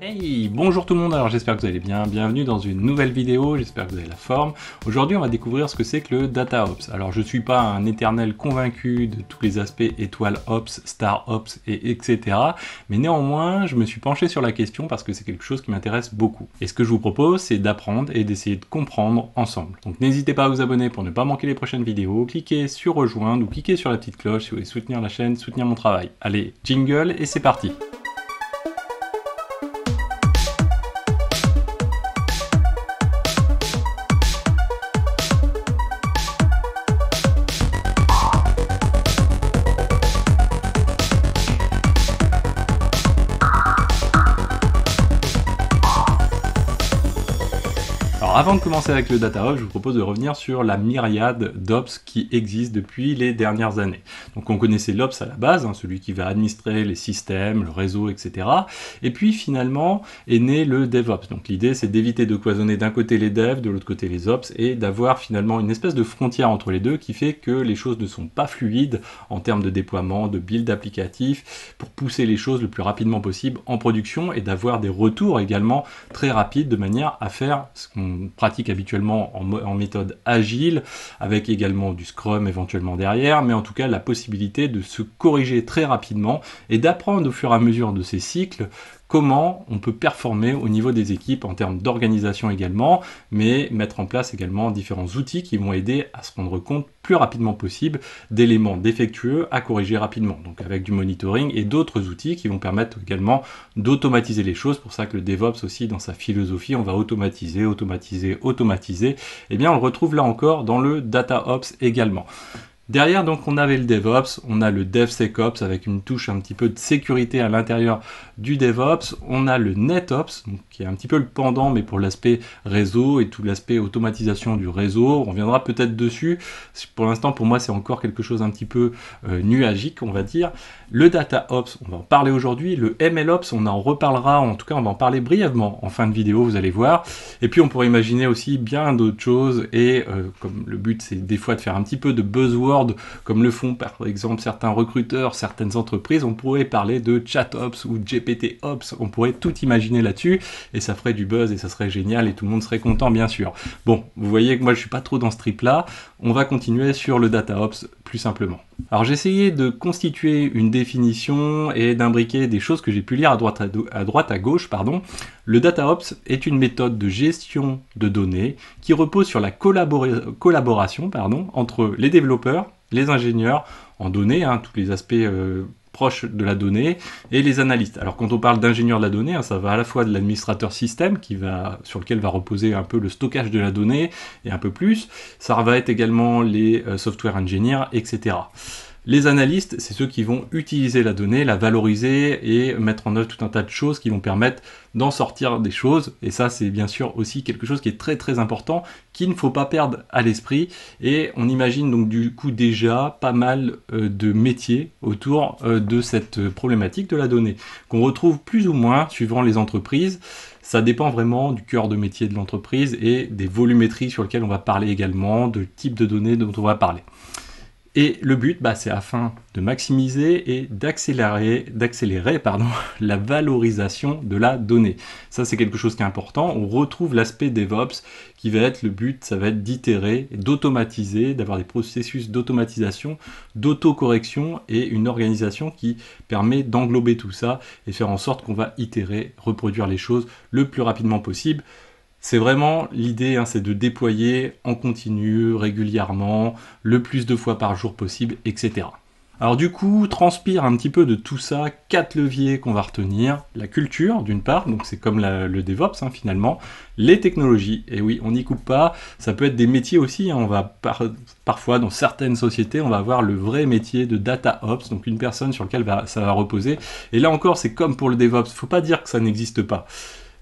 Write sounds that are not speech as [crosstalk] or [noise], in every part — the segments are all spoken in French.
Hey, bonjour tout le monde, alors j'espère que vous allez bien, bienvenue dans une nouvelle vidéo, j'espère que vous avez la forme. Aujourd'hui on va découvrir ce que c'est que le Data Ops. Alors je ne suis pas un éternel convaincu de tous les aspects étoile Ops, Star Ops et etc. Mais néanmoins je me suis penché sur la question parce que c'est quelque chose qui m'intéresse beaucoup. Et ce que je vous propose c'est d'apprendre et d'essayer de comprendre ensemble. Donc n'hésitez pas à vous abonner pour ne pas manquer les prochaines vidéos, cliquez sur rejoindre ou cliquez sur la petite cloche si vous voulez soutenir la chaîne, soutenir mon travail. Allez, jingle et c'est parti avant de commencer avec le data je vous propose de revenir sur la myriade d'ops qui existent depuis les dernières années. Donc on connaissait l'ops à la base, hein, celui qui va administrer les systèmes, le réseau, etc. Et puis finalement est né le DevOps. Donc l'idée c'est d'éviter de cloisonner d'un côté les devs, de l'autre côté les ops, et d'avoir finalement une espèce de frontière entre les deux qui fait que les choses ne sont pas fluides en termes de déploiement, de build applicatif, pour pousser les choses le plus rapidement possible en production et d'avoir des retours également très rapides de manière à faire ce qu'on pratique habituellement en, en, méthode agile, avec également du Scrum éventuellement derrière, mais en tout cas la possibilité de se corriger très rapidement et d'apprendre au fur et à mesure de ces cycles comment on peut performer au niveau des équipes en termes d'organisation également, mais mettre en place également différents outils qui vont aider à se rendre compte plus rapidement possible d'éléments défectueux à corriger rapidement, donc avec du monitoring et d'autres outils qui vont permettre également d'automatiser les choses. Pour ça que le DevOps aussi, dans sa philosophie, on va automatiser, automatiser, automatiser. Et eh bien, on le retrouve là encore dans le DataOps également. Derrière, donc, on avait le DevOps, on a le DevSecOps avec une touche un petit peu de sécurité à l'intérieur du DevOps, on a le NetOps, qui est un petit peu le pendant, mais pour l'aspect réseau et tout l'aspect automatisation du réseau. On viendra peut-être dessus. Pour l'instant, pour moi, c'est encore quelque chose un petit peu euh, nuagique, on va dire. Le DataOps, on va en parler aujourd'hui. Le MLOps, on en reparlera, en tout cas, on va en parler brièvement en fin de vidéo, vous allez voir. Et puis, on pourrait imaginer aussi bien d'autres choses, et euh, comme le but, c'est des fois de faire un petit peu de buzzword comme le font par exemple certains recruteurs, certaines entreprises, on pourrait parler de chat ops ou GPT Ops, on pourrait tout imaginer là-dessus, et ça ferait du buzz et ça serait génial et tout le monde serait content bien sûr. Bon, vous voyez que moi je suis pas trop dans ce trip-là, on va continuer sur le data ops plus simplement. Alors j'ai essayé de constituer une définition et d'imbriquer des choses que j'ai pu lire à droite à, droite à, gauche. Pardon. Le ops est une méthode de gestion de données qui repose sur la collaboration pardon, entre les développeurs, les ingénieurs en données, hein, tous les aspects euh, proche de la donnée et les analystes. Alors quand on parle d'ingénieur de la donnée, hein, ça va à la fois de l'administrateur système qui va, sur lequel va reposer un peu le stockage de la donnée et un peu plus. Ça va être également les euh, software engineers, etc. Les analystes, c'est ceux qui vont utiliser la donnée, la valoriser et mettre en œuvre tout un tas de choses qui vont permettre d'en sortir des choses. Et ça, c'est bien sûr aussi quelque chose qui est très très important, qu'il ne faut pas perdre à l'esprit. Et on imagine donc du coup déjà pas mal euh, de métiers autour euh, de cette euh, problématique de la donnée, qu'on retrouve plus ou moins suivant les entreprises. Ça dépend vraiment du cœur de métier de l'entreprise et des volumétries sur lesquelles on va parler également, de type de données dont on va parler. Et le but, bah, c'est afin de maximiser et d'accélérer, [laughs] la valorisation de la donnée. Ça, c'est quelque chose qui est important. On retrouve l'aspect DevOps qui va être le but, ça va être d'itérer, d'automatiser, d'avoir des processus d'automatisation, d'autocorrection et une organisation qui permet d'englober tout ça et faire en sorte qu'on va itérer, reproduire les choses le plus rapidement possible. C'est vraiment l'idée, hein, c'est de déployer en continu, régulièrement, le plus de fois par jour possible, etc. Alors du coup, transpire un petit peu de tout ça, quatre leviers qu'on va retenir. La culture, d'une part, donc c'est comme le DevOps hein, finalement. Les technologies, et oui, on n'y coupe pas. Ça peut être des métiers aussi. Hein. On va parfois, dans certaines sociétés, on va avoir le vrai métier de data ops, donc une personne sur laquelle ça va reposer. Et là encore, c'est comme pour le DevOps. Faut pas dire que ça n'existe pas.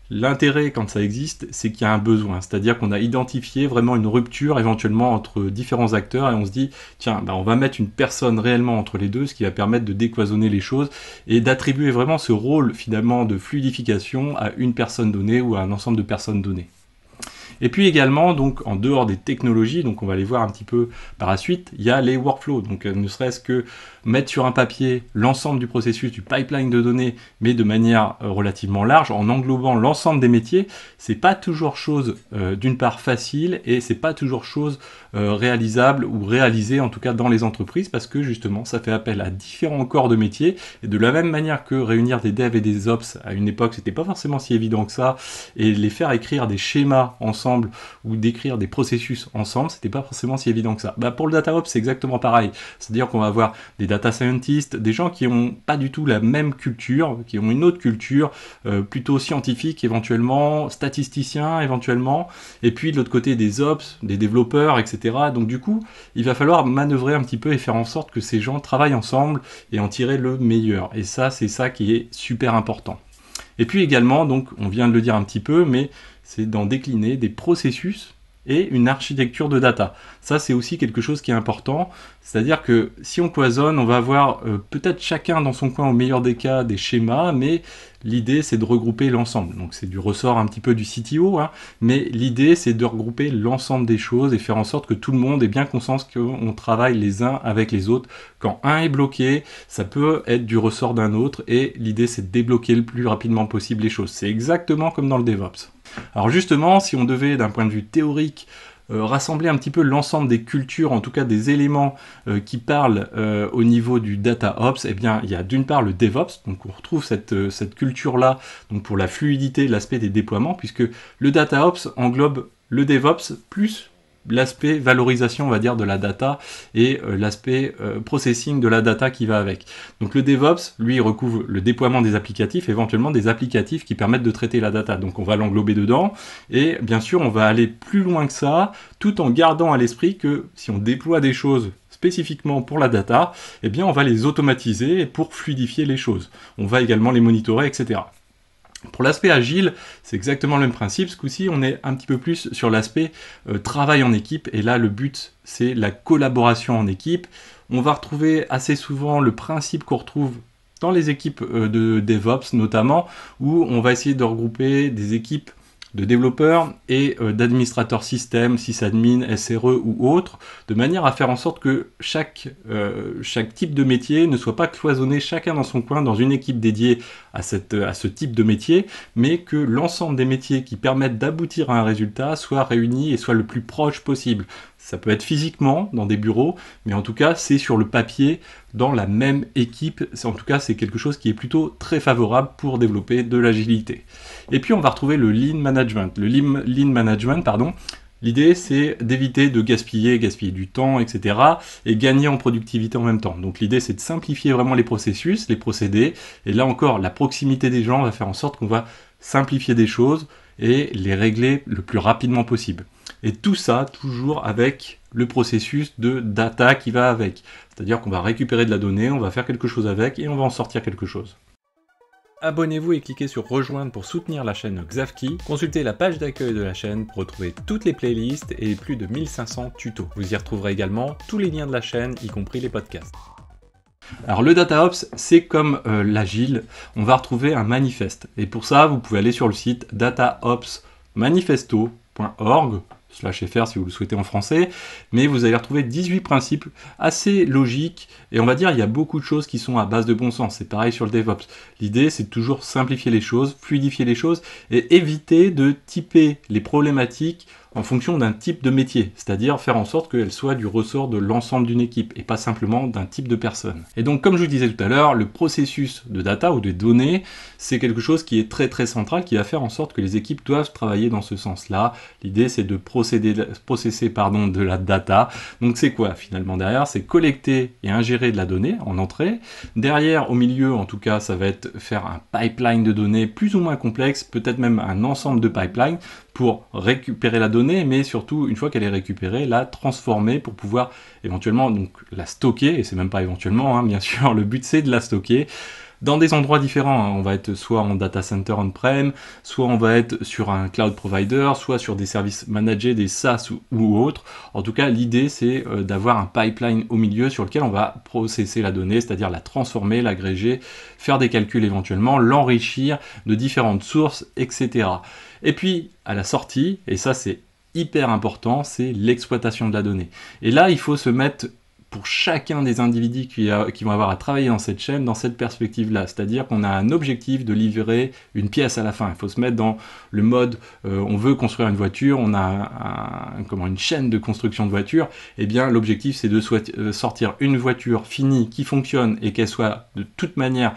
L'intérêt, quand ça existe, c'est qu'il y a un besoin, c'est-à-dire qu'on a identifié vraiment une rupture éventuellement entre différents acteurs et on se dit, tiens, ben, on va mettre une personne réellement entre les deux, ce qui va permettre de décloisonner les choses et d'attribuer vraiment ce rôle finalement de fluidification à une personne donnée ou à un ensemble de personnes données. Et puis également, donc en dehors des technologies, donc on va les voir un petit peu par la suite, il y a les workflows. Donc euh, ne serait-ce que mettre sur un papier l'ensemble du processus du pipeline de données, mais de manière euh, relativement large, en englobant l'ensemble des métiers, c'est pas toujours chose euh, d'une part facile et c'est pas toujours chose réalisable ou réalisée en tout cas dans les entreprises parce que justement ça fait appel à différents corps de métiers et de la même manière que réunir des devs et des ops à une époque c'était pas forcément si évident que ça et les faire écrire des schémas ensemble ou d'écrire des processus ensemble, c'était pas forcément si évident que ça. Bah, pour le DataOps, c'est exactement pareil. C'est-à-dire qu'on va avoir des data scientists, des gens qui n'ont pas du tout la même culture, qui ont une autre culture, euh, plutôt scientifique éventuellement, statisticien éventuellement, et puis de l'autre côté des ops, des développeurs, etc. Donc du coup, il va falloir manœuvrer un petit peu et faire en sorte que ces gens travaillent ensemble et en tirer le meilleur. Et ça, c'est ça qui est super important. Et puis également, donc on vient de le dire un petit peu, mais c'est d'en décliner des processus et une architecture de data. Ça, c'est aussi quelque chose qui est important. C'est-à-dire que si on cloisonne, on va avoir euh, peut-être chacun dans son coin, au meilleur des cas, des schémas, mais l'idée, c'est de regrouper l'ensemble. Donc, c'est du ressort un petit peu du CTO, hein, mais l'idée, c'est de regrouper l'ensemble des choses et faire en sorte que tout le monde ait bien conscience qu'on travaille les uns avec les autres. Quand un est bloqué, ça peut être du ressort d'un autre, et l'idée, c'est de débloquer le plus rapidement possible les choses. C'est exactement comme dans le DevOps. Alors justement, si on devait, d'un point de vue théorique, euh, rassembler un petit peu l'ensemble des cultures, en tout cas des éléments euh, qui parlent euh, au niveau du data ops, eh bien il y a d'une part le DevOps, donc on retrouve cette, culture-là donc pour la fluidité, l'aspect des déploiements, puisque le data ops englobe le DevOps plus l'aspect valorisation, on va dire, de la data et euh, l'aspect euh, processing de la data qui va avec. Donc le DevOps, lui, recouvre le déploiement des applicatifs, éventuellement des applicatifs qui permettent de traiter la data. Donc on va l'englober dedans et bien sûr, on va aller plus loin que ça tout en gardant à l'esprit que si on déploie des choses spécifiquement pour la data, eh bien on va les automatiser pour fluidifier les choses. On va également les monitorer, etc. Pour l'aspect agile, c'est exactement le même principe. Ce coup-ci, on est un petit peu plus sur l'aspect euh, travail en équipe. Et là, le but, c'est la collaboration en équipe. On va retrouver assez souvent le principe qu'on retrouve dans les équipes euh, de DevOps notamment, où on va essayer de regrouper des équipes de développeurs et euh, d'administrateurs système, sysadmin, SRE ou autres, de manière à faire en sorte que chaque, euh, chaque type de métier ne soit pas cloisonné chacun dans son coin, dans une équipe dédiée à, cette, à ce type de métier, mais que l'ensemble des métiers qui permettent d'aboutir à un résultat soient réunis et soient le plus proche possible. Ça peut être physiquement dans des bureaux, mais en tout cas, c'est sur le papier, dans la même équipe. En tout cas, c'est quelque chose qui est plutôt très favorable pour développer de l'agilité. Et puis, on va retrouver le lean management. Le lean, management, pardon. L'idée, c'est d'éviter de gaspiller, gaspiller du temps, etc. et gagner en productivité en même temps. Donc l'idée, c'est de simplifier vraiment les processus, les procédés. Et là encore, la proximité des gens va faire en sorte qu'on va simplifier des choses, et les régler le plus rapidement possible. Et tout ça toujours avec le processus de data qui va avec. C'est-à-dire qu'on va récupérer de la donnée, on va faire quelque chose avec et on va en sortir quelque chose. Abonnez-vous et cliquez sur rejoindre pour soutenir la chaîne Xavki. Consultez la page d'accueil de la chaîne pour retrouver toutes les playlists et plus de 1500 tutos. Vous y retrouverez également tous les liens de la chaîne, y compris les podcasts. Alors le DataOps, c'est comme euh, l'agile, on va retrouver un manifeste. Et pour ça, vous pouvez aller sur le site dataopsmanifesto.org slash fr si vous le souhaitez en français, mais vous allez retrouver 18 principes assez logiques, et on va dire il y a beaucoup de choses qui sont à base de bon sens, c'est pareil sur le DevOps. L'idée c'est toujours simplifier les choses, fluidifier les choses, et éviter de typer les problématiques en fonction d'un type de métier, c'est-à-dire faire en sorte qu'elle soit du ressort de l'ensemble d'une équipe et pas simplement d'un type de personne. Et donc comme je vous disais tout à l'heure, le processus de data ou de données, c'est quelque chose qui est très très central, qui va faire en sorte que les équipes doivent travailler dans ce sens-là. L'idée c'est de procéder, processer pardon, de la data. Donc c'est quoi finalement derrière C'est collecter et ingérer de la donnée en entrée. Derrière, au milieu en tout cas, ça va être faire un pipeline de données plus ou moins complexe, peut-être même un ensemble de pipelines pour récupérer la donnée, mais surtout, une fois qu'elle est récupérée, la transformer pour pouvoir éventuellement donc, la stocker, et c'est même pas éventuellement, hein, bien [laughs] sûr, le but c'est de la stocker, dans des endroits différents. Hein. On va être soit en data center on-prem, soit on va être sur un cloud provider, soit sur des services managés, des SaaS ou, autres. En tout cas, l'idée, c'est euh, d'avoir un pipeline au milieu sur lequel on va processer la donnée, c'est-à-dire la transformer, l'agréger, faire des calculs éventuellement, l'enrichir de différentes sources, etc. Et puis, à la sortie, et ça c'est hyper important, c'est l'exploitation de la donnée. Et là, il faut se mettre pour chacun des individus qui, vont avoir à travailler dans cette chaîne, dans cette perspective-là. C'est-à-dire qu'on a un objectif de livrer une pièce à la fin. Il faut se mettre dans le mode euh, on veut construire une voiture, on a comment, une chaîne de construction de voiture. et eh bien, l'objectif, c'est de euh, sortir une voiture finie qui fonctionne et qu'elle soit de toute manière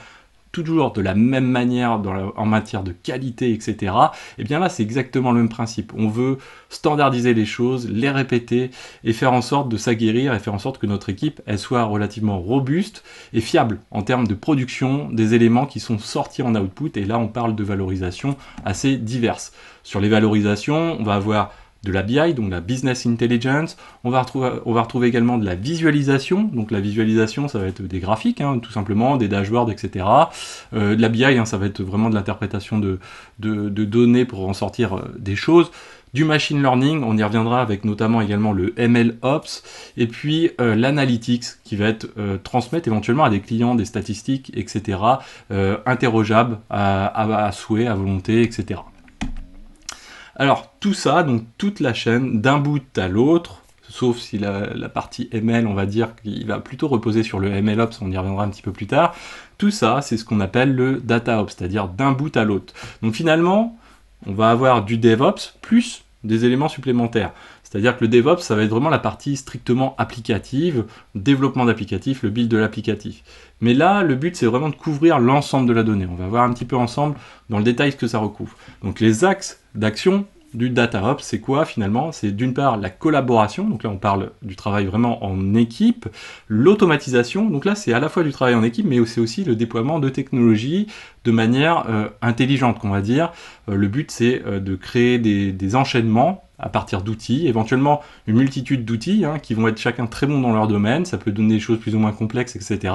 toujours de la même manière en matière de qualité, etc. Et eh bien là, c'est exactement le même principe. On veut standardiser les choses, les répéter et faire en sorte de s'aguerrir et faire en sorte que notre équipe, elle soit relativement robuste et fiable en termes de production des éléments qui sont sortis en output. Et là, on parle de valorisation assez diverse. Sur les valorisations, on va avoir de la BI, donc la Business Intelligence. On va, retrouver, on va retrouver également de la visualisation. Donc la visualisation, ça va être des graphiques, hein, tout simplement, des dashboards, etc. Euh, de la BI, hein, ça va être vraiment de l'interprétation de, de, données pour en sortir euh, des choses. Du machine learning, on y reviendra avec notamment également le ML Ops, et puis euh, l'analytics qui va être transmettre éventuellement à des clients des statistiques, etc., interrogeables à souhait, à volonté, etc. Alors tout ça, donc toute la chaîne, d'un bout à l'autre, sauf si la, partie ML, on va dire qu'il va plutôt reposer sur le MLOps, on y reviendra un petit peu plus tard, tout ça, c'est ce qu'on appelle le DataOps, c'est-à-dire d'un bout à l'autre. Donc finalement, on va avoir du DevOps plus des éléments supplémentaires. C'est-à-dire que le DevOps, ça va être vraiment la partie strictement applicative, développement d'applicatif, le build de l'applicatif. Mais là, le but, c'est vraiment de couvrir l'ensemble de la donnée. On va voir un petit peu ensemble dans le détail ce que ça recouvre. Donc les axes d'action du data c'est quoi finalement C'est d'une part la collaboration, donc là on parle du travail vraiment en équipe, l'automatisation, donc là c'est à la fois du travail en équipe, mais c'est aussi le déploiement de technologies de manière euh, intelligente, qu'on va dire. Euh, le but c'est euh, de créer des, enchaînements à partir d'outils, éventuellement une multitude d'outils hein, qui vont être chacun très bons dans leur domaine, ça peut donner des choses plus ou moins complexes, etc.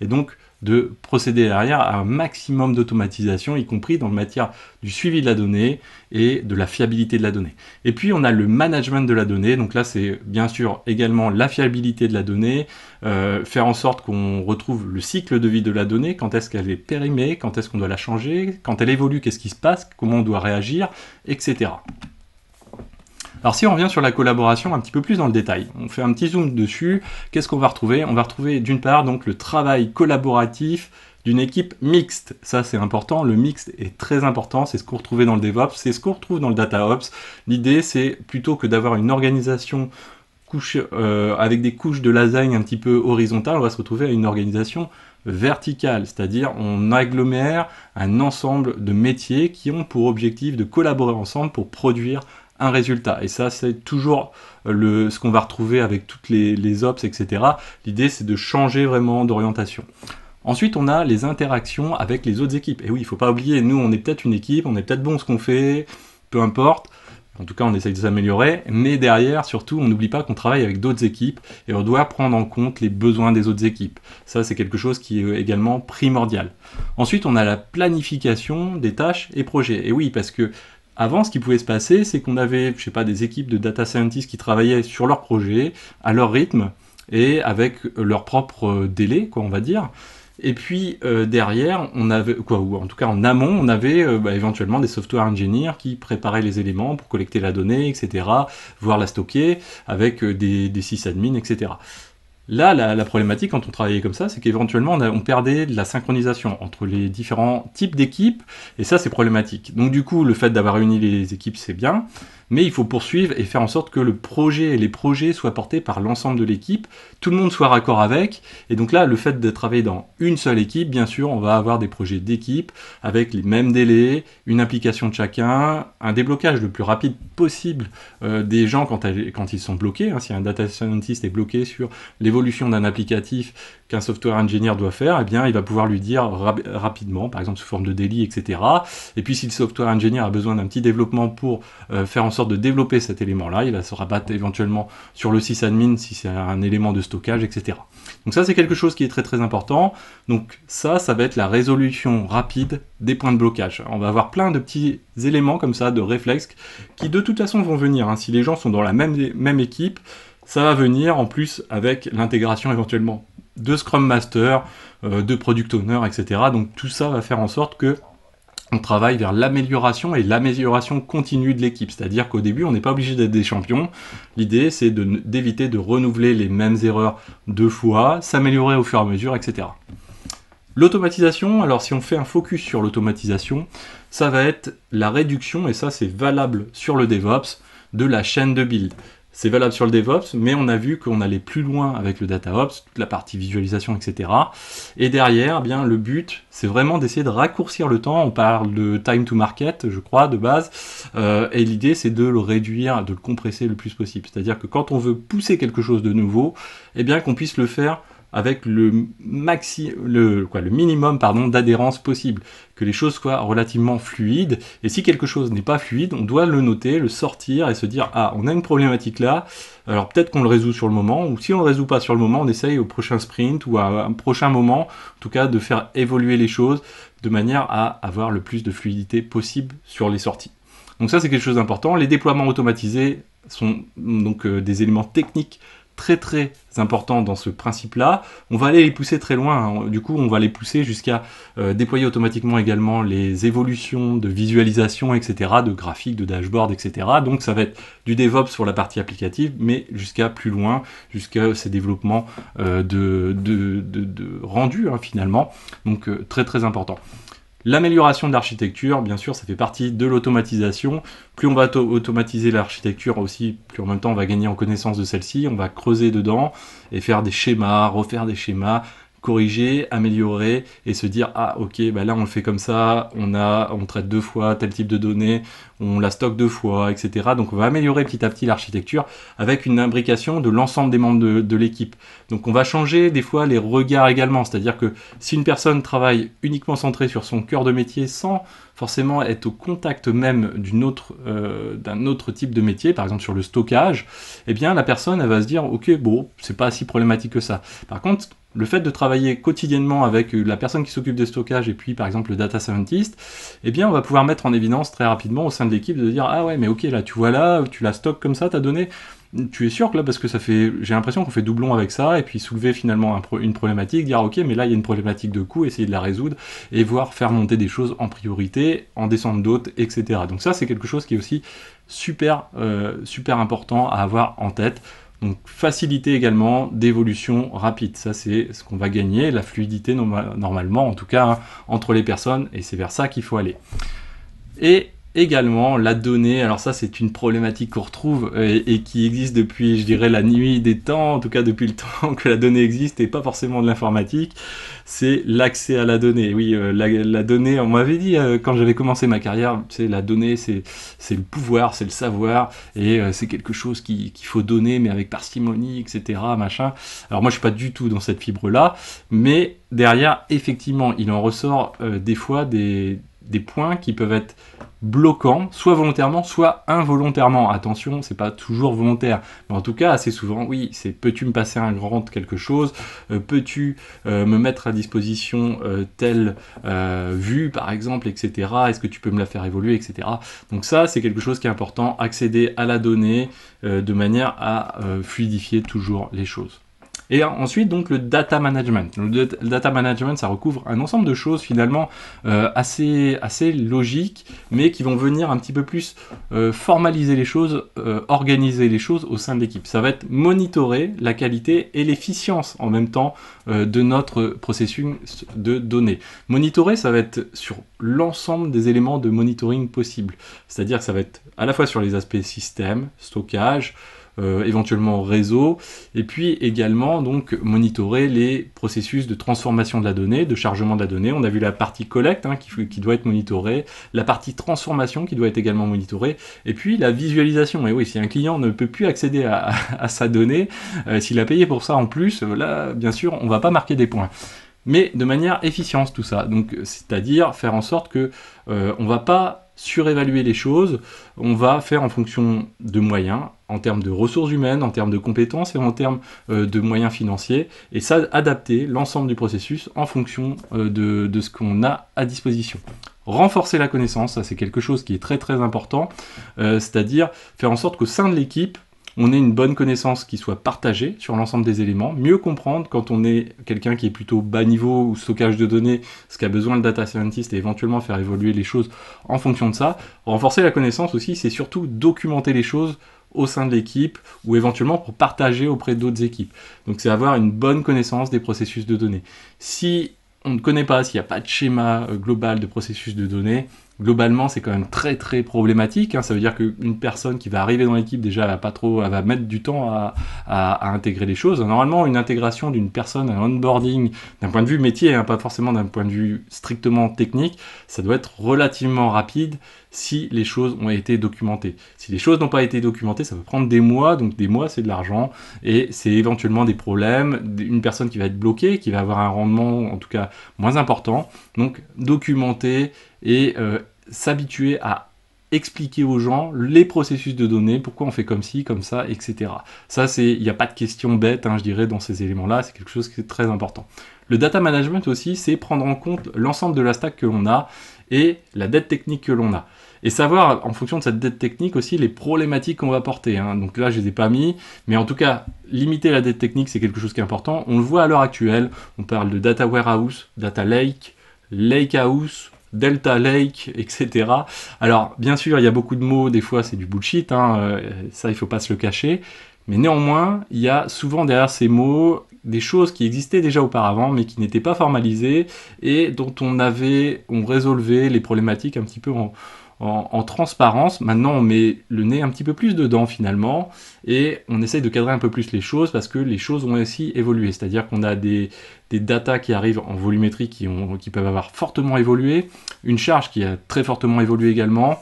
Et donc de procéder derrière à un maximum d'automatisation, y compris dans le matière du suivi de la donnée et de la fiabilité de la donnée. Et puis on a le management de la donnée, donc là c'est bien sûr également la fiabilité de la donnée, euh, faire en sorte qu'on retrouve le cycle de vie de la donnée, quand est-ce qu'elle est périmée, quand est-ce qu'on doit la changer, quand elle évolue, qu'est-ce qui se passe, comment on doit réagir, etc. Alors si on revient sur la collaboration un petit peu plus dans le détail, on fait un petit zoom dessus, qu'est-ce qu'on va retrouver On va retrouver d'une part donc le travail collaboratif d'une équipe mixte. Ça, c'est important. Le mixte est très important. C'est ce qu'on retrouvait dans le DevOps. C'est ce qu'on retrouve dans le DataOps. L'idée, c'est plutôt que d'avoir une organisation euh, avec des couches de lasagne un petit peu horizontales, on va se retrouver à une organisation verticale, c'est-à-dire on agglomère un ensemble de métiers qui ont pour objectif de collaborer ensemble pour produire un résultat. Et ça, c'est toujours euh, le, ce qu'on va retrouver avec toutes les, ops, etc. L'idée, c'est de changer vraiment d'orientation. Ensuite, on a les interactions avec les autres équipes. Et oui, il faut pas oublier, nous, on est peut-être une équipe, on est peut-être bon ce qu'on fait, peu importe. En tout cas, on essaye de s'améliorer, mais derrière, surtout, on n'oublie pas qu'on travaille avec d'autres équipes et on doit prendre en compte les besoins des autres équipes. Ça, c'est quelque chose qui est euh, également primordial. Ensuite, on a la planification des tâches et projets. Et oui, parce que avant, ce qui pouvait se passer, c'est qu'on avait, je sais pas, des équipes de data scientists qui travaillaient sur leur projet, à leur rythme et avec leur propre euh, délai, quoi, on va dire. Et puis euh, derrière, on avait quoi, ou en tout cas en amont, on avait euh, bah, éventuellement des software engineers qui préparaient les éléments pour collecter la donnée, etc., voire la stocker avec des, des sysadmins, etc. Là, la, problématique quand on travaillait comme ça, c'est qu'éventuellement on, perdait de la synchronisation entre les différents types d'équipes, et ça c'est problématique. Donc du coup, le fait d'avoir réuni les équipes, c'est bien, mais il faut poursuivre et faire en sorte que le projet et les projets soient portés par l'ensemble de l'équipe, tout le monde soit raccord avec. Et donc là, le fait de travailler dans une seule équipe, bien sûr, on va avoir des projets d'équipe avec les mêmes délais, une application de chacun, un déblocage le plus rapide possible euh, des gens quand, ils sont bloqués. Hein. si un data scientist est bloqué sur l'évolution d'un applicatif qu'un software engineer doit faire, eh bien, il va pouvoir lui dire rapidement, par exemple sous forme de délit, etc. Et puis si le software engineer a besoin d'un petit développement pour euh, faire en sorte de développer cet élément-là. Il va se rabattre éventuellement sur le sysadmin si c'est un élément de stockage, etc. Donc ça, c'est quelque chose qui est très très important. Donc ça, ça va être la résolution rapide des points de blocage. On va avoir plein de petits éléments comme ça, de réflexes, qui de toute façon vont venir. Hein. Si les gens sont dans la même, même équipe, ça va venir en plus avec l'intégration éventuellement de Scrum Master, euh, de Product Owner, etc. Donc tout ça va faire en sorte que on travaille vers l'amélioration et l'amélioration continue de l'équipe. C'est-à-dire qu'au début, on n'est pas obligé d'être des champions. L'idée, c'est d'éviter de, renouveler les mêmes erreurs deux fois, s'améliorer au fur et à mesure, etc. L'automatisation, alors si on fait un focus sur l'automatisation, ça va être la réduction, et ça c'est valable sur le DevOps, de la chaîne de build. C'est valable sur le DevOps, mais on a vu qu'on allait plus loin avec le DataOps, toute la partie visualisation, etc. Et derrière, eh bien, le but, c'est vraiment d'essayer de raccourcir le temps. On parle de time to market, je crois, de base. Euh, et l'idée, c'est de le réduire, de le compresser le plus possible. C'est-à-dire que quand on veut pousser quelque chose de nouveau, eh bien, qu'on puisse le faire avec le, maxi, le, quoi, le minimum d'adhérence possible, que les choses soient relativement fluides. Et si quelque chose n'est pas fluide, on doit le noter, le sortir et se dire ah on a une problématique là. Alors peut-être qu'on le résout sur le moment, ou si on le résout pas sur le moment, on essaye au prochain sprint ou à un prochain moment, en tout cas de faire évoluer les choses de manière à avoir le plus de fluidité possible sur les sorties. Donc ça c'est quelque chose d'important. Les déploiements automatisés sont donc euh, des éléments techniques très très important dans ce principe-là. On va aller les pousser très loin. Hein. Du coup, on va les pousser jusqu'à euh, déployer automatiquement également les évolutions de visualisation, etc., de graphiques, de dashboard, etc. Donc, ça va être du DevOps sur la partie applicative, mais jusqu'à plus loin, jusqu'à ces développements euh, de, rendu hein, finalement. Donc, euh, très très important. L'amélioration de l'architecture, bien sûr, ça fait partie de l'automatisation. Plus on va automatiser l'architecture aussi, plus en même temps on va gagner en connaissance de celle-ci, on va creuser dedans et faire des schémas, refaire des schémas, corriger, améliorer et se dire ah ok bah là on le fait comme ça, on a on traite deux fois tel type de données, on la stocke deux fois, etc. Donc on va améliorer petit à petit l'architecture avec une imbrication de l'ensemble des membres de, l'équipe. Donc on va changer des fois les regards également, c'est-à-dire que si une personne travaille uniquement centrée sur son cœur de métier sans forcément être au contact même euh, d'un autre type de métier, par exemple sur le stockage, eh bien la personne elle va se dire ok bon c'est pas si problématique que ça. Par contre le fait de travailler quotidiennement avec la personne qui s'occupe des stockages et puis par exemple le data scientist, eh bien on va pouvoir mettre en évidence très rapidement au sein de l'équipe de dire ah ouais mais ok là tu vois là, tu la stockes comme ça ta donnée, tu es sûr que là parce que ça fait j'ai l'impression qu'on fait doublon avec ça et puis soulever finalement une problématique, dire ok mais là il y a une problématique de coût, essayer de la résoudre et voir faire monter des choses en priorité, en descendre d'autres, etc. Donc ça c'est quelque chose qui est aussi super euh, super important à avoir en tête donc facilité également d'évolution rapide, ça c'est ce qu'on va gagner, la fluidité normalement en tout cas hein, entre les personnes et c'est vers ça qu'il faut aller. Et également la donnée. Alors ça, c'est une problématique qu'on retrouve euh, et, qui existe depuis, je dirais, la nuit des temps, en tout cas depuis le [laughs] temps que la donnée existe et pas forcément de l'informatique. C'est l'accès à la donnée. Oui, euh, la, donnée, on m'avait dit euh, quand j'avais commencé ma carrière, c'est la donnée, c'est le pouvoir, c'est le savoir et c'est quelque chose qu'il faut donner, mais avec parcimonie, etc. Machin. Alors moi, je suis pas du tout dans cette fibre-là, mais derrière, effectivement, il en ressort des fois des des points qui peuvent être bloquant, soit volontairement, soit involontairement. Attention, c'est pas toujours volontaire, mais en tout cas, assez souvent, oui, c'est peux-tu me passer un grand quelque chose euh, Peux-tu euh, me mettre à disposition euh, telle vue, par exemple, etc. Est-ce que tu peux me la faire évoluer, etc. Donc ça, c'est quelque chose qui est important, accéder à la donnée de manière à fluidifier toujours les choses. Et ensuite, donc, le data management. Le data management, ça recouvre un ensemble de choses finalement euh, assez, assez logiques, mais qui vont venir un petit peu plus euh, formaliser les choses, euh, organiser les choses au sein de l'équipe. Ça va être monitorer la qualité et l'efficience en même temps de notre processus de données. Monitorer, ça va être sur l'ensemble des éléments de monitoring possibles. C'est-à-dire que ça va être à la fois sur les aspects système, stockage, euh, éventuellement réseau, et puis également donc monitorer les processus de transformation de la donnée, de chargement de la donnée. On a vu la partie collecte hein, qui, doit être monitorée, la partie transformation qui doit être également monitorée, et puis la visualisation. Et oui, si un client ne peut plus accéder à, sa donnée, euh, s'il a payé pour ça en plus, euh, là bien sûr on va pas marquer des points mais de manière efficiente tout ça. Donc c'est-à-dire faire en sorte que on va pas surévaluer les choses, on va faire en fonction de moyens, en termes de ressources humaines, en termes de compétences et en termes euh, de moyens financiers, et ça, adapter l'ensemble du processus en fonction euh, de, ce qu'on a à disposition. Renforcer la connaissance, ça c'est quelque chose qui est très très important, euh, c'est-à-dire faire en sorte qu'au sein de l'équipe, on ait une bonne connaissance qui soit partagée sur l'ensemble des éléments, mieux comprendre quand on est quelqu'un qui est plutôt bas niveau ou stockage de données, ce qu'a besoin le data scientist et éventuellement faire évoluer les choses en fonction de ça. Renforcer la connaissance aussi, c'est surtout documenter les choses au sein de l'équipe ou éventuellement pour partager auprès d'autres équipes. Donc c'est avoir une bonne connaissance des processus de données. Si on ne connaît pas, s'il n'y a pas de schéma euh, global de processus de données, globalement, c'est quand même très très problématique. Hein. Ça veut dire qu'une personne qui va arriver dans l'équipe, déjà, elle va pas trop, va mettre du temps à, intégrer les choses. Normalement, une intégration d'une personne, un onboarding, d'un point de vue métier, hein, pas forcément d'un point de vue strictement technique, ça doit être relativement rapide si les choses ont été documentées. Si les choses n'ont pas été documentées, ça peut prendre des mois, donc des mois c'est de l'argent, et c'est éventuellement des problèmes, une personne qui va être bloquée, qui va avoir un rendement en tout cas moins important. Donc documenter et euh, s'habituer à expliquer aux gens les processus de données, pourquoi on fait comme ci, comme ça, etc. Ça, c'est, il n'y a pas de question bête, hein, je dirais, dans ces éléments-là, c'est quelque chose qui est très important. Le data management aussi, c'est prendre en compte l'ensemble de la stack que l'on a et la dette technique que l'on a. Et savoir, en fonction de cette dette technique aussi, les problématiques qu'on va porter. Hein. Donc là, je ne les ai pas mis, mais en tout cas, limiter la dette technique, c'est quelque chose qui est important. On le voit à l'heure actuelle, on parle de data warehouse, data lake, lake house, Delta Lake, [laughs] etc. Alors, bien sûr, il y a beaucoup de mots, des fois c'est du bullshit, hein, euh, ça il faut pas se le cacher, mais néanmoins, il y a souvent derrière ces mots des choses qui existaient déjà auparavant, mais qui n'étaient pas formalisées et dont on avait, on résolvait les problématiques un petit peu en, en, transparence. Maintenant, on met le nez un petit peu plus dedans finalement et on essaye de cadrer un peu plus les choses parce que les choses ont aussi évolué. C'est-à-dire qu'on a des, des datas qui arrivent en volumétrie qui, ont, qui peuvent avoir fortement évolué, une charge qui a très fortement évolué également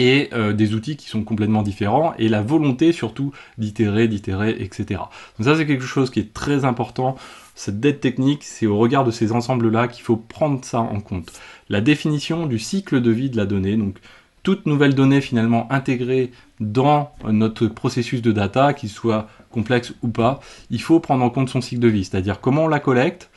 et euh, des outils qui sont complètement différents, et la volonté surtout d'itérer, d'itérer, etc. Donc ça c'est quelque chose qui est très important cette dette technique, c'est au regard de ces ensembles-là qu'il faut prendre ça en compte. La définition du cycle de vie de la donnée, donc toute nouvelle donnée finalement intégrée dans notre processus de data, qu'il soit complexe ou pas, il faut prendre en compte son cycle de vie, c'est-à-dire comment on la collecte,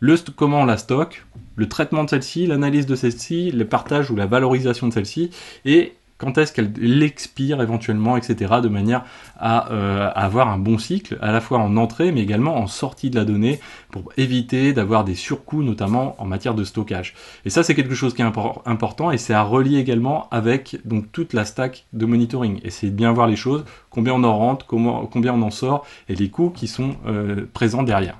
le comment on la stocke, le traitement de celle-ci, l'analyse de celle-ci, le partage ou la valorisation de celle-ci, et quand est-ce qu'elle l'expire éventuellement, etc., de manière à euh, avoir un bon cycle, à la fois en entrée, mais également en sortie de la donnée, pour éviter d'avoir des surcoûts, notamment en matière de stockage. Et ça, c'est quelque chose qui est important, et c'est à relier également avec donc, toute la stack de monitoring. Essayer de bien voir les choses, combien on en rentre, combien on en sort, et les coûts qui sont euh, présents derrière.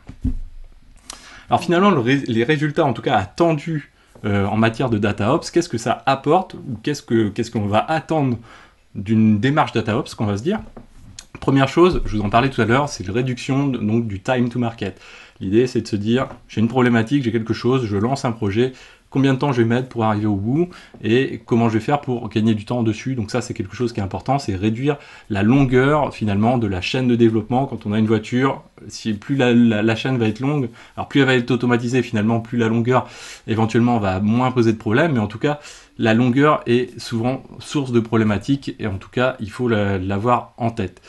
Alors finalement, les résultats, en tout cas attendus euh, en matière de data ops, qu'est-ce que ça apporte ou qu'est-ce qu'on ce va attendre d'une démarche data ops qu'on va se dire Première chose, je vous en parlais tout à l'heure, c'est la réduction donc, du time to market. L'idée, c'est de se dire, j'ai une problématique, j'ai quelque chose, je lance un projet, combien de temps je vais mettre pour arriver au bout et comment je vais faire pour gagner du temps dessus. Donc ça, c'est quelque chose qui est important, c'est réduire la longueur finalement de la chaîne de développement quand on a une voiture. Si plus la, chaîne va être longue, alors plus elle va être automatisée finalement, plus la longueur éventuellement va moins poser de problème. Mais en tout cas, la longueur est souvent source de problématiques et en tout cas, il faut l'avoir en tête.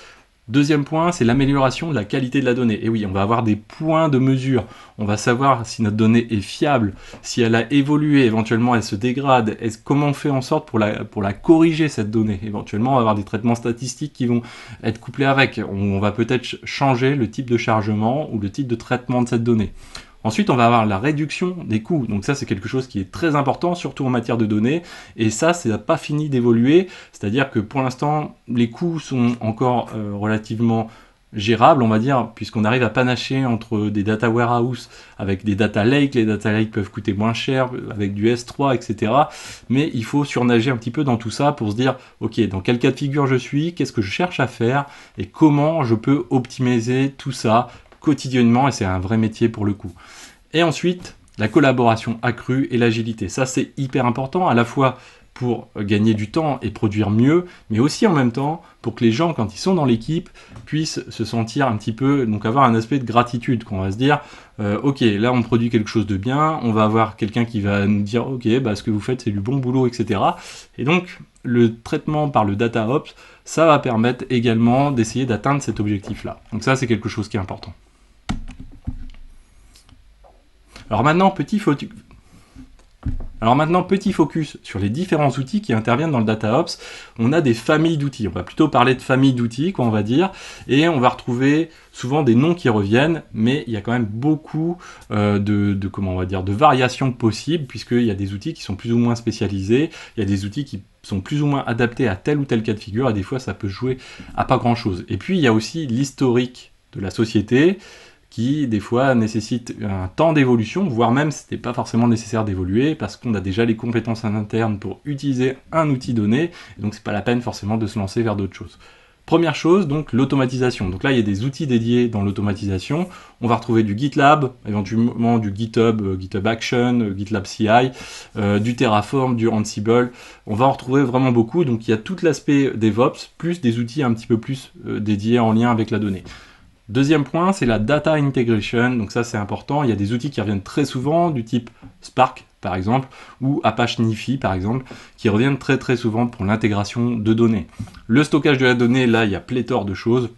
Deuxième point, c'est l'amélioration de la qualité de la donnée. Et oui, on va avoir des points de mesure. On va savoir si notre donnée est fiable, si elle a évolué, éventuellement elle se dégrade. -ce, comment on fait en sorte pour la, pour la corriger cette donnée Éventuellement, on va avoir des traitements statistiques qui vont être couplés avec. on va peut-être changer le type de chargement ou le type de traitement de cette donnée. Ensuite, on va avoir la réduction des coûts. Donc ça, c'est quelque chose qui est très important, surtout en matière de données. Et ça, ça n'a pas fini d'évoluer. C'est-à-dire que pour l'instant, les coûts sont encore euh, relativement gérables, on va dire, puisqu'on arrive à panacher entre des data warehouse avec des data lakes, les data lakes peuvent coûter moins cher, avec du S3, etc. Mais il faut surnager un petit peu dans tout ça pour se dire, ok, dans quel cas de figure je suis, qu'est-ce que je cherche à faire, et comment je peux optimiser tout ça quotidiennement et c'est un vrai métier pour le coup. Et ensuite, la collaboration accrue et l'agilité. Ça, c'est hyper important, à la fois pour gagner du temps et produire mieux, mais aussi en même temps pour que les gens, quand ils sont dans l'équipe, puissent se sentir un petit peu, donc avoir un aspect de gratitude, qu'on va se dire, euh, ok, là on produit quelque chose de bien, on va avoir quelqu'un qui va nous dire, ok, bah, ce que vous faites c'est du bon boulot, etc. Et donc le traitement par le data ops, ça va permettre également d'essayer d'atteindre cet objectif-là. Donc ça c'est quelque chose qui est important. Alors maintenant, petit focus. Alors maintenant, petit focus sur les différents outils qui interviennent dans le DataOps. On a des familles d'outils. On va plutôt parler de familles d'outils, quoi, on va dire. Et on va retrouver souvent des noms qui reviennent, mais il y a quand même beaucoup euh, de, comment on va dire, de variations possibles, puisqu'il y a des outils qui sont plus ou moins spécialisés. Il y a des outils qui sont plus ou moins adaptés à tel ou tel cas de figure, et des fois, ça peut jouer à pas grand-chose. Et puis, il y a aussi l'historique de la société qui des fois nécessite un temps d'évolution, voire même ce n'est pas forcément nécessaire d'évoluer parce qu'on a déjà les compétences internes interne pour utiliser un outil donné, et donc c'est pas la peine forcément de se lancer vers d'autres choses. Première chose, donc l'automatisation. Donc là, il y a des outils dédiés dans l'automatisation. On va retrouver du GitLab, éventuellement du GitHub, euh, GitHub Action, euh, GitLab CI, euh, du Terraform, du Ansible. On va en retrouver vraiment beaucoup. Donc il y a tout l'aspect DevOps, plus des outils un petit peu plus dédiés en lien avec la donnée. Deuxième point, c'est la data integration. Donc ça, c'est important. Il y a des outils qui reviennent très souvent, du type Spark, par exemple, ou Apache Nifi, par exemple, qui reviennent très très souvent pour l'intégration de données. Le stockage de la donnée, là, il y a pléthore de choses.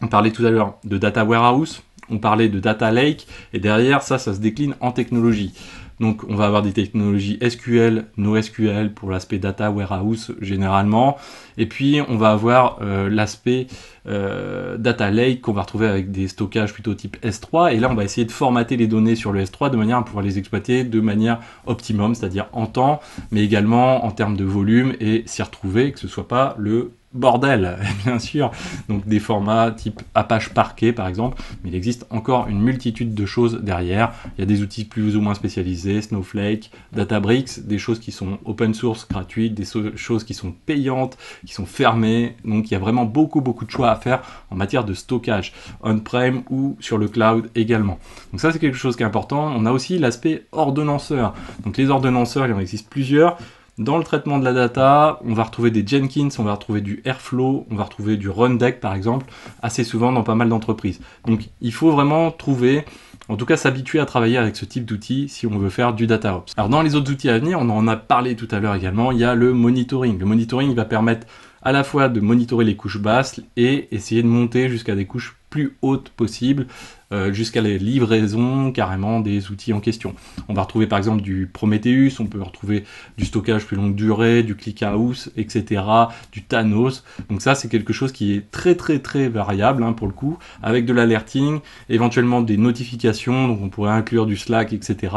On parlait tout à l'heure de data warehouse, on parlait de data lake, et derrière ça, ça se décline en technologie. Donc on va avoir des technologies SQL, NoSQL pour l'aspect data warehouse généralement. Et puis on va avoir euh, l'aspect euh, data lake qu'on va retrouver avec des stockages plutôt type S3. Et là on va essayer de formater les données sur le S3 de manière à pouvoir les exploiter de manière optimum, c'est-à-dire en temps, mais également en termes de volume et s'y retrouver, que ce ne soit pas le Bordel, [laughs] bien sûr. Donc des formats type Apache Parquet par exemple, mais il existe encore une multitude de choses derrière. Il y a des outils plus ou moins spécialisés, Snowflake, Databricks, des choses qui sont open source, gratuites, des choses qui sont payantes, qui sont fermées. Donc il y a vraiment beaucoup beaucoup de choix à faire en matière de stockage on-prem ou sur le cloud également. Donc ça c'est quelque chose qui est important. On a aussi l'aspect ordonnanceur. Donc les ordonnanceurs, il en existe plusieurs. Dans le traitement de la data, on va retrouver des Jenkins, on va retrouver du Airflow, on va retrouver du Rundeck par exemple, assez souvent dans pas mal d'entreprises. Donc il faut vraiment trouver, en tout cas s'habituer à travailler avec ce type d'outils si on veut faire du data ops. Alors dans les autres outils à venir, on en a parlé tout à l'heure également, il y a le monitoring. Le monitoring va permettre à la fois de monitorer les couches basses et essayer de monter jusqu'à des couches plus haute possible, euh, jusqu'à la livraison carrément des outils en question. On va retrouver par exemple du Prometheus, on peut retrouver du stockage plus longue durée, du ClickHouse, etc., du Thanos. Donc ça, c'est quelque chose qui est très très très variable hein, pour le coup, avec de l'alerting, éventuellement des notifications, donc on pourrait inclure du Slack, etc.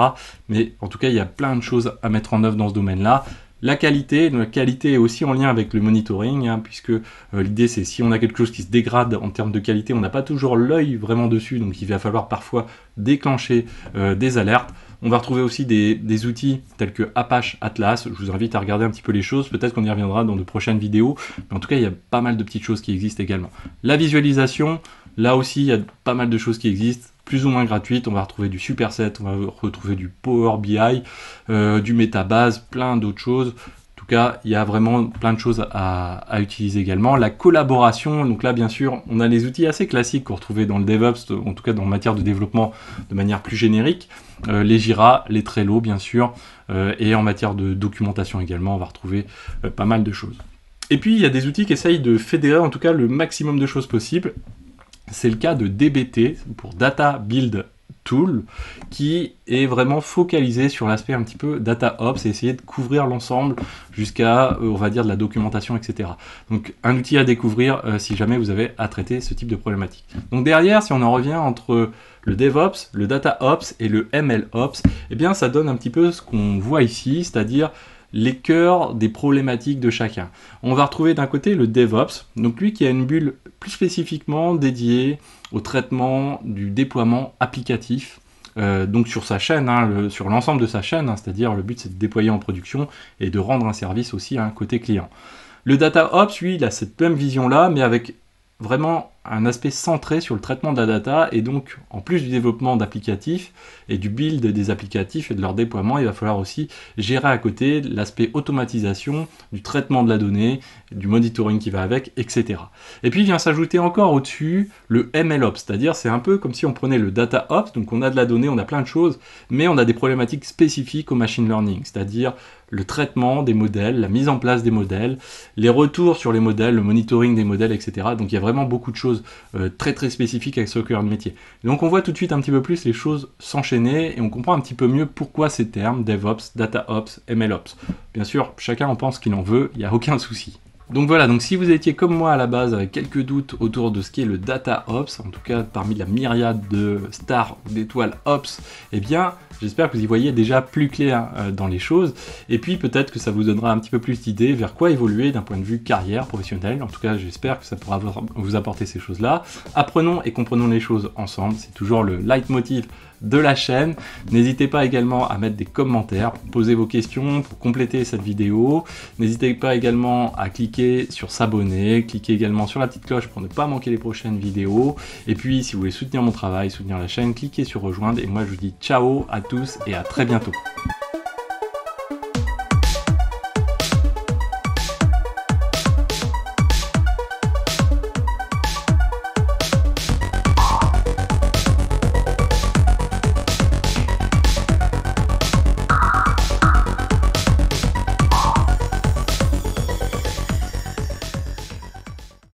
Mais en tout cas, il y a plein de choses à mettre en œuvre dans ce domaine-là. La qualité, la qualité est aussi en lien avec le monitoring, hein, puisque euh, l'idée c'est si on a quelque chose qui se dégrade en termes de qualité, on n'a pas toujours l'œil vraiment dessus, donc il va falloir parfois déclencher euh, des alertes. On va retrouver aussi des, des, outils tels que Apache Atlas. Je vous invite à regarder un petit peu les choses. Peut-être qu'on y reviendra dans de prochaines vidéos. Mais en tout cas, il y a pas mal de petites choses qui existent également. La visualisation, là aussi, il y a pas mal de choses qui existent plus ou moins gratuite, On va retrouver du Superset, on va retrouver du Power BI, euh, du Metabase, plein d'autres choses. En tout cas, il y a vraiment plein de choses à, utiliser également. La collaboration, donc là, bien sûr, on a les outils assez classiques qu'on retrouvait dans le DevOps, en tout cas dans matière de développement de manière plus générique. Euh, les Jira, les Trello, bien sûr, euh, et en matière de documentation également, on va retrouver pas mal de choses. Et puis, il y a des outils qui essayent de fédérer en tout cas le maximum de choses possibles c'est le cas de DBT pour Data Build Tool qui est vraiment focalisé sur l'aspect un petit peu data ops et essayer de couvrir l'ensemble jusqu'à, euh, on va dire, de la documentation, etc. Donc un outil à découvrir euh, si jamais vous avez à traiter ce type de problématique. Donc derrière, si on en revient entre le DevOps, le data ops et le ML ops, eh bien ça donne un petit peu ce qu'on voit ici, c'est-à-dire les cœurs des problématiques de chacun. On va retrouver d'un côté le DevOps, donc lui qui a une bulle plus spécifiquement dédiée au traitement du déploiement applicatif euh, donc sur sa chaîne, hein, sur l'ensemble de sa chaîne, hein, c'est-à-dire le but c'est de déployer en production et de rendre un service aussi à un hein, côté client. Le data lui, il a cette même vision là, mais avec vraiment un aspect centré sur le traitement de la data et donc en plus du développement d'applicatifs et du build des applicatifs et de leur déploiement, il va falloir aussi gérer à côté l'aspect automatisation, du traitement de la donnée, du monitoring qui va avec, etc. Et puis vient s'ajouter encore au-dessus le MLOps, c'est-à-dire c'est un peu comme si on prenait le data ops, donc on a de la donnée, on a plein de choses, mais on a des problématiques spécifiques au machine learning, c'est-à-dire le traitement des modèles, la mise en place des modèles, les retours sur les modèles, le monitoring des modèles, etc. Donc il y a vraiment beaucoup de choses euh, très très spécifique avec ce cœur de métier. Donc on voit tout de suite un petit peu plus les choses s'enchaîner et on comprend un petit peu mieux pourquoi ces termes DevOps, DataOps, MLOps. Bien sûr, chacun en pense qu'il en veut, il n'y a aucun souci. Donc voilà, donc si vous étiez comme moi à la base avec quelques doutes autour de ce qu'est le data ops, en tout cas parmi la myriade de stars ou d'étoiles ops, eh bien j'espère que vous y voyez déjà plus clair euh, dans les choses. Et puis peut-être que ça vous donnera un petit peu plus d'idées vers quoi évoluer d'un point de vue carrière professionnelle. En tout cas, j'espère que ça pourra vous apporter ces choses-là. Apprenons et comprenons les choses ensemble, c'est toujours le leitmotiv de la chaîne. N'hésitez pas également à mettre des commentaires poser vos questions, pour compléter cette vidéo. N'hésitez pas également à cliquer sur s'abonner, cliquez également sur la petite cloche pour ne pas manquer les prochaines vidéos. Et puis si vous voulez soutenir mon travail, soutenir la chaîne, cliquez sur rejoindre. Et moi je vous dis ciao à tous et à très bientôt.